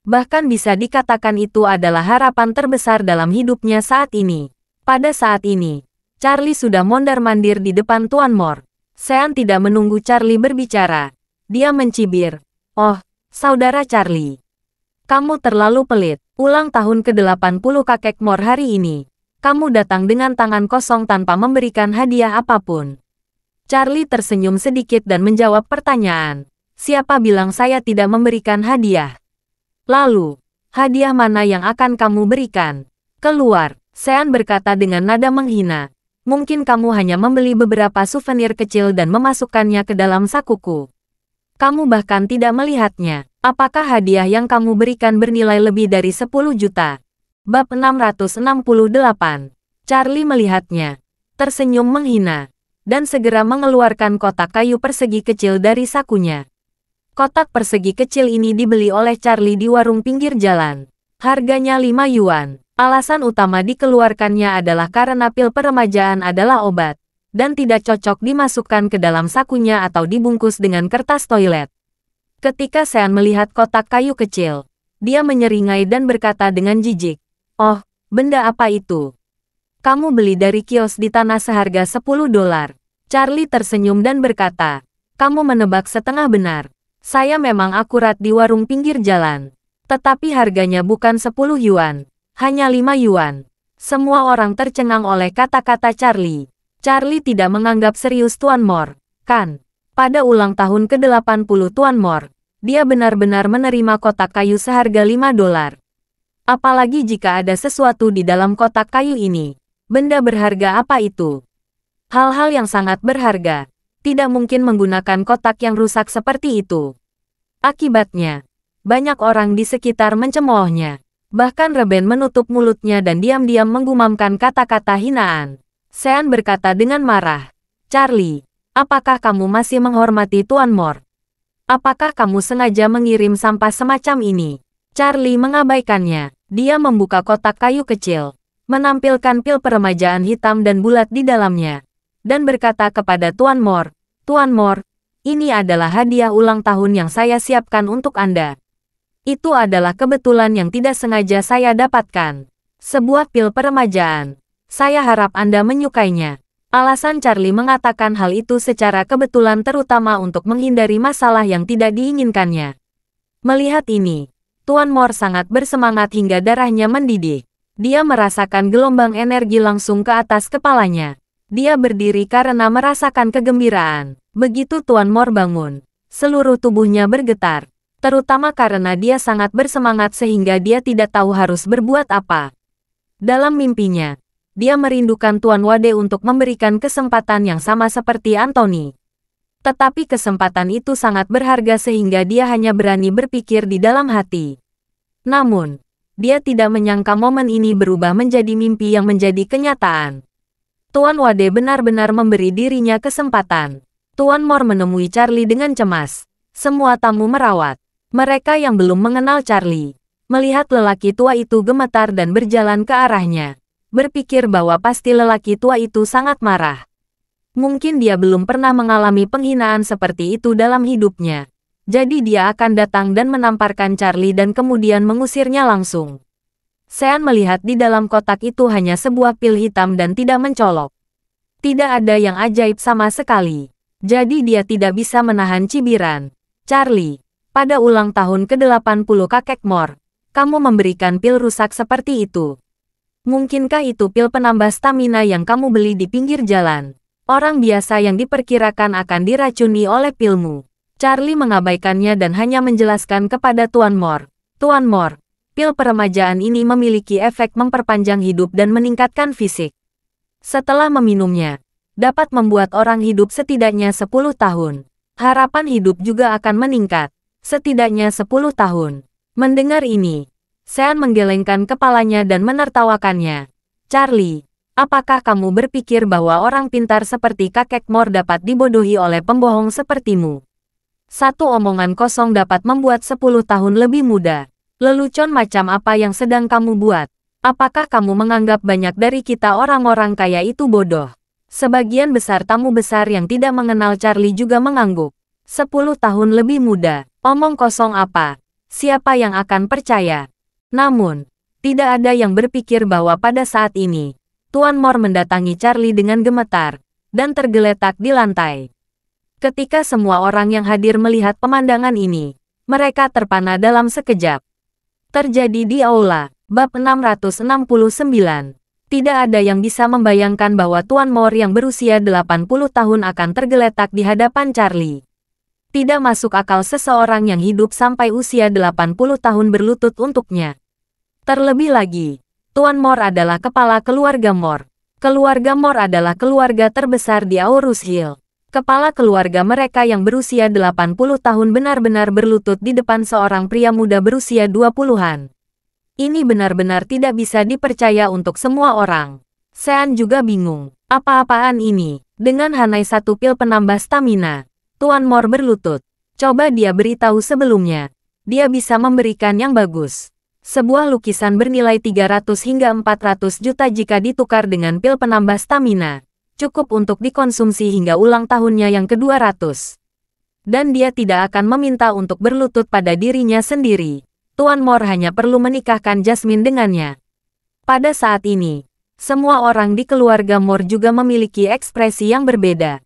Bahkan bisa dikatakan itu adalah harapan terbesar dalam hidupnya saat ini. Pada saat ini, Charlie sudah mondar-mandir di depan Tuan Mor. Sean tidak menunggu Charlie berbicara. Dia mencibir. Oh, saudara Charlie. Kamu terlalu pelit. Ulang tahun ke-80 kakek Mor hari ini. Kamu datang dengan tangan kosong tanpa memberikan hadiah apapun. Charlie tersenyum sedikit dan menjawab pertanyaan. Siapa bilang saya tidak memberikan hadiah? Lalu, hadiah mana yang akan kamu berikan? Keluar, Sean berkata dengan nada menghina. Mungkin kamu hanya membeli beberapa souvenir kecil dan memasukkannya ke dalam sakuku. Kamu bahkan tidak melihatnya. Apakah hadiah yang kamu berikan bernilai lebih dari 10 juta? Bab 668. Charlie melihatnya, tersenyum menghina, dan segera mengeluarkan kotak kayu persegi kecil dari sakunya. Kotak persegi kecil ini dibeli oleh Charlie di warung pinggir jalan. Harganya 5 yuan. Alasan utama dikeluarkannya adalah karena pil peremajaan adalah obat, dan tidak cocok dimasukkan ke dalam sakunya atau dibungkus dengan kertas toilet. Ketika Sean melihat kotak kayu kecil, dia menyeringai dan berkata dengan jijik, Oh, benda apa itu? Kamu beli dari kios di tanah seharga 10 dolar. Charlie tersenyum dan berkata, Kamu menebak setengah benar. Saya memang akurat di warung pinggir jalan. Tetapi harganya bukan 10 yuan, hanya 5 yuan. Semua orang tercengang oleh kata-kata Charlie. Charlie tidak menganggap serius Tuan Mor, kan? Pada ulang tahun ke-80 Tuan Mor, dia benar-benar menerima kotak kayu seharga 5 dolar. Apalagi jika ada sesuatu di dalam kotak kayu ini. Benda berharga apa itu? Hal-hal yang sangat berharga tidak mungkin menggunakan kotak yang rusak seperti itu. Akibatnya, banyak orang di sekitar mencemoohnya. Bahkan Reben menutup mulutnya dan diam-diam menggumamkan kata-kata hinaan. Sean berkata dengan marah, Charlie, apakah kamu masih menghormati Tuan Mor? Apakah kamu sengaja mengirim sampah semacam ini? Charlie mengabaikannya. Dia membuka kotak kayu kecil, menampilkan pil peremajaan hitam dan bulat di dalamnya dan berkata kepada Tuan Mor, Tuan Mor, ini adalah hadiah ulang tahun yang saya siapkan untuk Anda. Itu adalah kebetulan yang tidak sengaja saya dapatkan. Sebuah pil peremajaan. Saya harap Anda menyukainya. Alasan Charlie mengatakan hal itu secara kebetulan terutama untuk menghindari masalah yang tidak diinginkannya. Melihat ini, Tuan Mor sangat bersemangat hingga darahnya mendidih. Dia merasakan gelombang energi langsung ke atas kepalanya. Dia berdiri karena merasakan kegembiraan. Begitu Tuan Mor bangun, seluruh tubuhnya bergetar. Terutama karena dia sangat bersemangat sehingga dia tidak tahu harus berbuat apa. Dalam mimpinya, dia merindukan Tuan Wade untuk memberikan kesempatan yang sama seperti Anthony. Tetapi kesempatan itu sangat berharga sehingga dia hanya berani berpikir di dalam hati. Namun, dia tidak menyangka momen ini berubah menjadi mimpi yang menjadi kenyataan. Tuan Wade benar-benar memberi dirinya kesempatan. Tuan Mor menemui Charlie dengan cemas. Semua tamu merawat. Mereka yang belum mengenal Charlie. Melihat lelaki tua itu gemetar dan berjalan ke arahnya. Berpikir bahwa pasti lelaki tua itu sangat marah. Mungkin dia belum pernah mengalami penghinaan seperti itu dalam hidupnya. Jadi dia akan datang dan menamparkan Charlie dan kemudian mengusirnya langsung. Sean melihat di dalam kotak itu hanya sebuah pil hitam dan tidak mencolok. Tidak ada yang ajaib sama sekali. Jadi dia tidak bisa menahan cibiran. Charlie, pada ulang tahun ke-80 kakek Mor, kamu memberikan pil rusak seperti itu. Mungkinkah itu pil penambah stamina yang kamu beli di pinggir jalan? Orang biasa yang diperkirakan akan diracuni oleh pilmu. Charlie mengabaikannya dan hanya menjelaskan kepada Tuan Mor. Tuan Mor, pil peremajaan ini memiliki efek memperpanjang hidup dan meningkatkan fisik. Setelah meminumnya, dapat membuat orang hidup setidaknya 10 tahun. Harapan hidup juga akan meningkat, setidaknya 10 tahun. Mendengar ini, Sean menggelengkan kepalanya dan menertawakannya. Charlie, apakah kamu berpikir bahwa orang pintar seperti kakek Mor dapat dibodohi oleh pembohong sepertimu? Satu omongan kosong dapat membuat 10 tahun lebih muda. Lelucon macam apa yang sedang kamu buat? Apakah kamu menganggap banyak dari kita orang-orang kaya itu bodoh? Sebagian besar tamu besar yang tidak mengenal Charlie juga mengangguk. Sepuluh tahun lebih muda, omong kosong apa? Siapa yang akan percaya? Namun, tidak ada yang berpikir bahwa pada saat ini, Tuan Mor mendatangi Charlie dengan gemetar dan tergeletak di lantai. Ketika semua orang yang hadir melihat pemandangan ini, mereka terpana dalam sekejap terjadi di aula. Bab 669. Tidak ada yang bisa membayangkan bahwa Tuan Moore yang berusia 80 tahun akan tergeletak di hadapan Charlie. Tidak masuk akal seseorang yang hidup sampai usia 80 tahun berlutut untuknya. Terlebih lagi, Tuan Moore adalah kepala keluarga Moore. Keluarga Moore adalah keluarga terbesar di Aorus Hill. Kepala keluarga mereka yang berusia 80 tahun benar-benar berlutut di depan seorang pria muda berusia 20-an. Ini benar-benar tidak bisa dipercaya untuk semua orang. Sean juga bingung. Apa-apaan ini? Dengan Hanai satu pil penambah stamina, Tuan Mor berlutut. Coba dia beritahu sebelumnya. Dia bisa memberikan yang bagus. Sebuah lukisan bernilai 300 hingga 400 juta jika ditukar dengan pil penambah stamina cukup untuk dikonsumsi hingga ulang tahunnya yang ke-200. Dan dia tidak akan meminta untuk berlutut pada dirinya sendiri. Tuan Mor hanya perlu menikahkan Jasmine dengannya. Pada saat ini, semua orang di keluarga Mor juga memiliki ekspresi yang berbeda.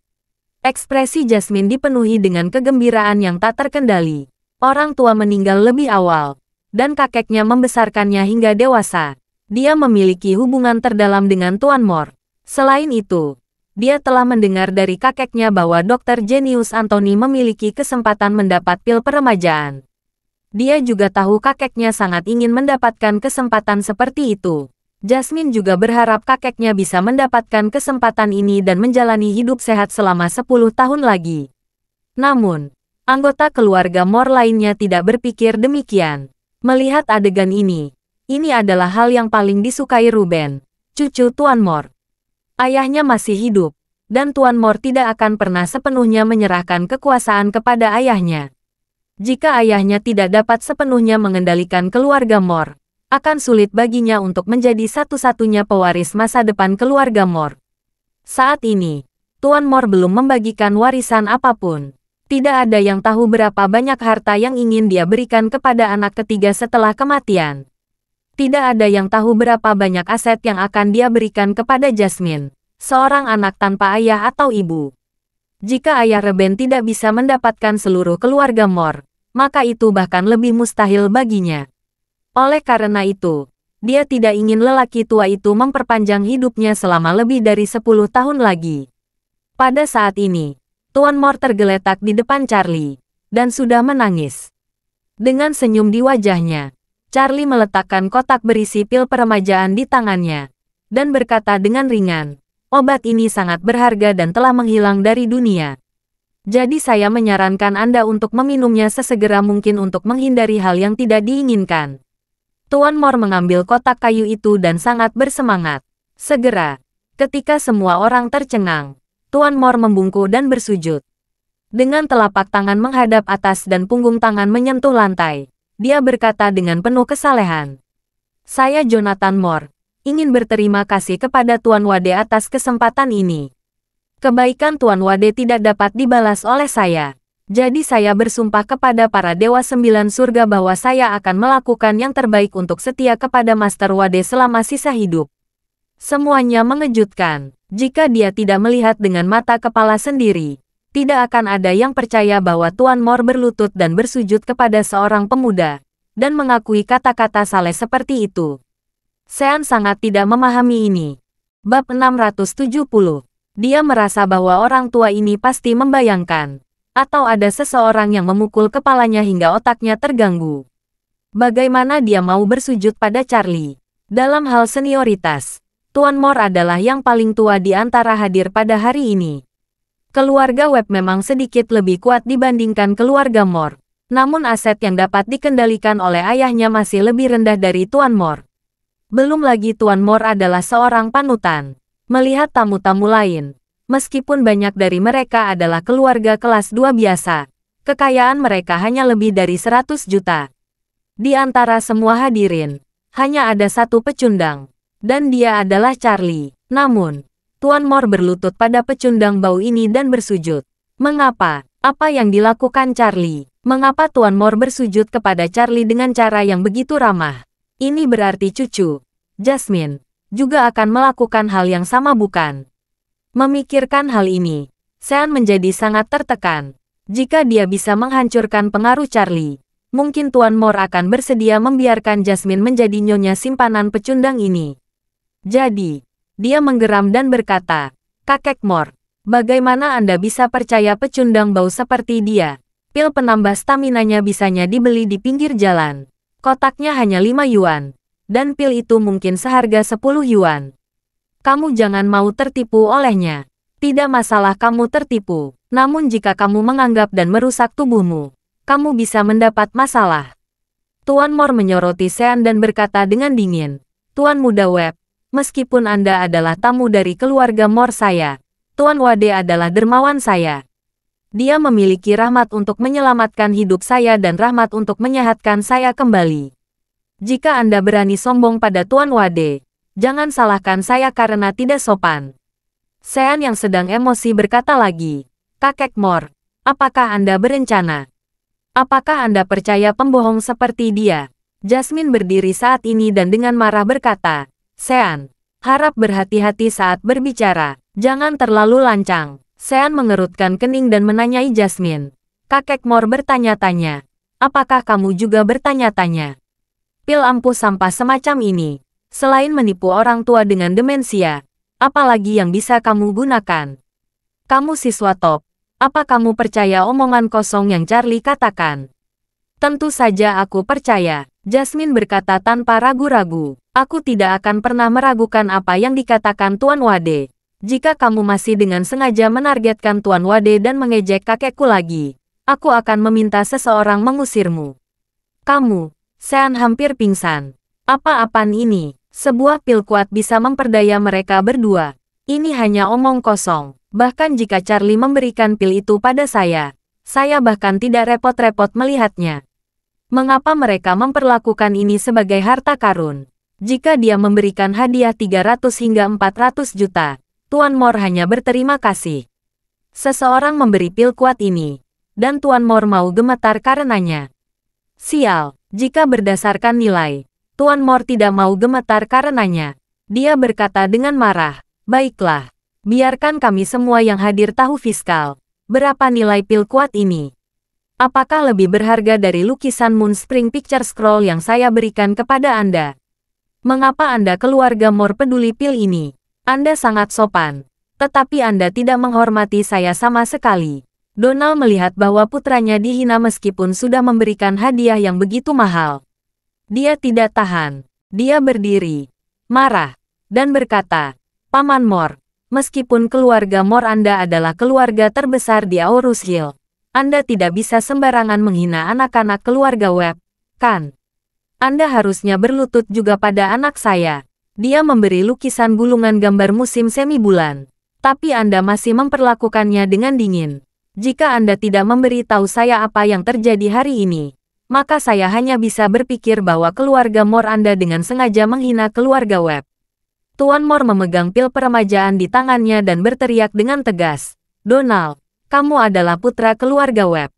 Ekspresi Jasmine dipenuhi dengan kegembiraan yang tak terkendali. Orang tua meninggal lebih awal, dan kakeknya membesarkannya hingga dewasa. Dia memiliki hubungan terdalam dengan Tuan Mor. Selain itu, dia telah mendengar dari kakeknya bahwa Dr. Jenius Anthony memiliki kesempatan mendapat pil peremajaan. Dia juga tahu kakeknya sangat ingin mendapatkan kesempatan seperti itu. Jasmine juga berharap kakeknya bisa mendapatkan kesempatan ini dan menjalani hidup sehat selama 10 tahun lagi. Namun, anggota keluarga Moore lainnya tidak berpikir demikian. Melihat adegan ini, ini adalah hal yang paling disukai Ruben, cucu Tuan Moore. Ayahnya masih hidup, dan Tuan Mor tidak akan pernah sepenuhnya menyerahkan kekuasaan kepada ayahnya. Jika ayahnya tidak dapat sepenuhnya mengendalikan keluarga Mor, akan sulit baginya untuk menjadi satu-satunya pewaris masa depan keluarga Mor. Saat ini, Tuan Mor belum membagikan warisan apapun. Tidak ada yang tahu berapa banyak harta yang ingin dia berikan kepada anak ketiga setelah kematian. Tidak ada yang tahu berapa banyak aset yang akan dia berikan kepada Jasmine, seorang anak tanpa ayah atau ibu. Jika ayah Reben tidak bisa mendapatkan seluruh keluarga Mor, maka itu bahkan lebih mustahil baginya. Oleh karena itu, dia tidak ingin lelaki tua itu memperpanjang hidupnya selama lebih dari 10 tahun lagi. Pada saat ini, Tuan Mor tergeletak di depan Charlie, dan sudah menangis. Dengan senyum di wajahnya, Charlie meletakkan kotak berisi pil peremajaan di tangannya dan berkata dengan ringan, obat ini sangat berharga dan telah menghilang dari dunia. Jadi saya menyarankan Anda untuk meminumnya sesegera mungkin untuk menghindari hal yang tidak diinginkan. Tuan Mor mengambil kotak kayu itu dan sangat bersemangat. Segera, ketika semua orang tercengang, Tuan Mor membungkuk dan bersujud. Dengan telapak tangan menghadap atas dan punggung tangan menyentuh lantai dia berkata dengan penuh kesalehan. Saya Jonathan Moore, ingin berterima kasih kepada Tuan Wade atas kesempatan ini. Kebaikan Tuan Wade tidak dapat dibalas oleh saya. Jadi saya bersumpah kepada para Dewa Sembilan Surga bahwa saya akan melakukan yang terbaik untuk setia kepada Master Wade selama sisa hidup. Semuanya mengejutkan, jika dia tidak melihat dengan mata kepala sendiri tidak akan ada yang percaya bahwa Tuan Mor berlutut dan bersujud kepada seorang pemuda, dan mengakui kata-kata Saleh seperti itu. Sean sangat tidak memahami ini. Bab 670. Dia merasa bahwa orang tua ini pasti membayangkan, atau ada seseorang yang memukul kepalanya hingga otaknya terganggu. Bagaimana dia mau bersujud pada Charlie? Dalam hal senioritas, Tuan Mor adalah yang paling tua di antara hadir pada hari ini. Keluarga web memang sedikit lebih kuat dibandingkan keluarga Mor. Namun aset yang dapat dikendalikan oleh ayahnya masih lebih rendah dari Tuan Mor. Belum lagi Tuan Mor adalah seorang panutan. Melihat tamu-tamu lain, meskipun banyak dari mereka adalah keluarga kelas 2 biasa, kekayaan mereka hanya lebih dari 100 juta. Di antara semua hadirin, hanya ada satu pecundang, dan dia adalah Charlie. Namun, Tuan Mor berlutut pada pecundang bau ini dan bersujud. Mengapa? Apa yang dilakukan Charlie? Mengapa Tuan Mor bersujud kepada Charlie dengan cara yang begitu ramah? Ini berarti cucu, Jasmine, juga akan melakukan hal yang sama bukan? Memikirkan hal ini, Sean menjadi sangat tertekan. Jika dia bisa menghancurkan pengaruh Charlie, mungkin Tuan Mor akan bersedia membiarkan Jasmine menjadi nyonya simpanan pecundang ini. Jadi, dia menggeram dan berkata, Kakek Mor, bagaimana Anda bisa percaya pecundang bau seperti dia? Pil penambah staminanya bisanya dibeli di pinggir jalan. Kotaknya hanya 5 yuan. Dan pil itu mungkin seharga 10 yuan. Kamu jangan mau tertipu olehnya. Tidak masalah kamu tertipu. Namun jika kamu menganggap dan merusak tubuhmu, kamu bisa mendapat masalah. Tuan Mor menyoroti Sean dan berkata dengan dingin, Tuan Muda Web, meskipun Anda adalah tamu dari keluarga Mor saya, Tuan Wade adalah dermawan saya. Dia memiliki rahmat untuk menyelamatkan hidup saya dan rahmat untuk menyehatkan saya kembali. Jika Anda berani sombong pada Tuan Wade, jangan salahkan saya karena tidak sopan. Sean yang sedang emosi berkata lagi, Kakek Mor, apakah Anda berencana? Apakah Anda percaya pembohong seperti dia? Jasmine berdiri saat ini dan dengan marah berkata, Sean, harap berhati-hati saat berbicara, jangan terlalu lancang. Sean mengerutkan kening dan menanyai Jasmine. Kakek Mor bertanya-tanya, apakah kamu juga bertanya-tanya? Pil ampuh sampah semacam ini, selain menipu orang tua dengan demensia, apalagi yang bisa kamu gunakan? Kamu siswa top, apa kamu percaya omongan kosong yang Charlie katakan? Tentu saja aku percaya, Jasmine berkata tanpa ragu-ragu. Aku tidak akan pernah meragukan apa yang dikatakan Tuan Wade. Jika kamu masih dengan sengaja menargetkan Tuan Wade dan mengejek kakekku lagi, aku akan meminta seseorang mengusirmu. Kamu, Sean hampir pingsan. Apa-apaan ini? Sebuah pil kuat bisa memperdaya mereka berdua. Ini hanya omong kosong. Bahkan jika Charlie memberikan pil itu pada saya, saya bahkan tidak repot-repot melihatnya. Mengapa mereka memperlakukan ini sebagai harta karun? Jika dia memberikan hadiah 300 hingga 400 juta, Tuan Mor hanya berterima kasih. Seseorang memberi pil kuat ini, dan Tuan Mor mau gemetar karenanya. Sial, jika berdasarkan nilai, Tuan Mor tidak mau gemetar karenanya. Dia berkata dengan marah, baiklah, biarkan kami semua yang hadir tahu fiskal. Berapa nilai pil kuat ini? Apakah lebih berharga dari lukisan Moon Spring Picture Scroll yang saya berikan kepada Anda? Mengapa Anda keluarga Mor peduli pil ini? Anda sangat sopan. Tetapi Anda tidak menghormati saya sama sekali. Donald melihat bahwa putranya dihina meskipun sudah memberikan hadiah yang begitu mahal. Dia tidak tahan. Dia berdiri, marah, dan berkata, Paman Mor, meskipun keluarga Mor Anda adalah keluarga terbesar di Aurus Hill, Anda tidak bisa sembarangan menghina anak-anak keluarga Webb, kan? Anda harusnya berlutut juga pada anak saya. Dia memberi lukisan gulungan gambar musim semi bulan. Tapi Anda masih memperlakukannya dengan dingin. Jika Anda tidak memberi tahu saya apa yang terjadi hari ini, maka saya hanya bisa berpikir bahwa keluarga Mor Anda dengan sengaja menghina keluarga Web. Tuan Mor memegang pil peremajaan di tangannya dan berteriak dengan tegas, Donald, kamu adalah putra keluarga Web,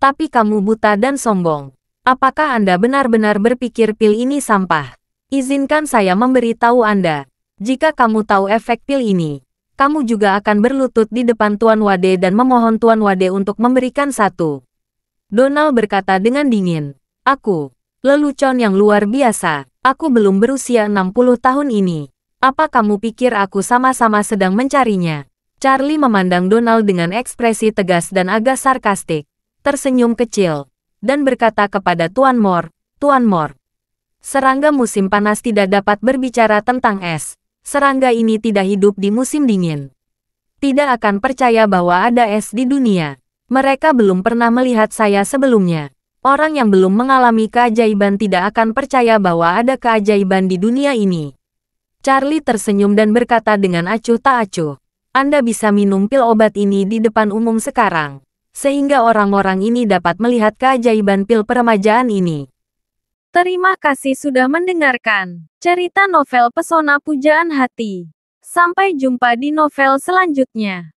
Tapi kamu buta dan sombong. Apakah Anda benar-benar berpikir pil ini sampah? Izinkan saya memberi tahu Anda. Jika kamu tahu efek pil ini, kamu juga akan berlutut di depan Tuan Wade dan memohon Tuan Wade untuk memberikan satu. Donald berkata dengan dingin, Aku, lelucon yang luar biasa, aku belum berusia 60 tahun ini. Apa kamu pikir aku sama-sama sedang mencarinya? Charlie memandang Donald dengan ekspresi tegas dan agak sarkastik. Tersenyum kecil dan berkata kepada Tuan Mor, Tuan Mor, serangga musim panas tidak dapat berbicara tentang es. Serangga ini tidak hidup di musim dingin. Tidak akan percaya bahwa ada es di dunia. Mereka belum pernah melihat saya sebelumnya. Orang yang belum mengalami keajaiban tidak akan percaya bahwa ada keajaiban di dunia ini. Charlie tersenyum dan berkata dengan acuh tak acuh, Anda bisa minum pil obat ini di depan umum sekarang sehingga orang-orang ini dapat melihat keajaiban pil peremajaan ini. Terima kasih sudah mendengarkan cerita novel Pesona Pujaan Hati. Sampai jumpa di novel selanjutnya.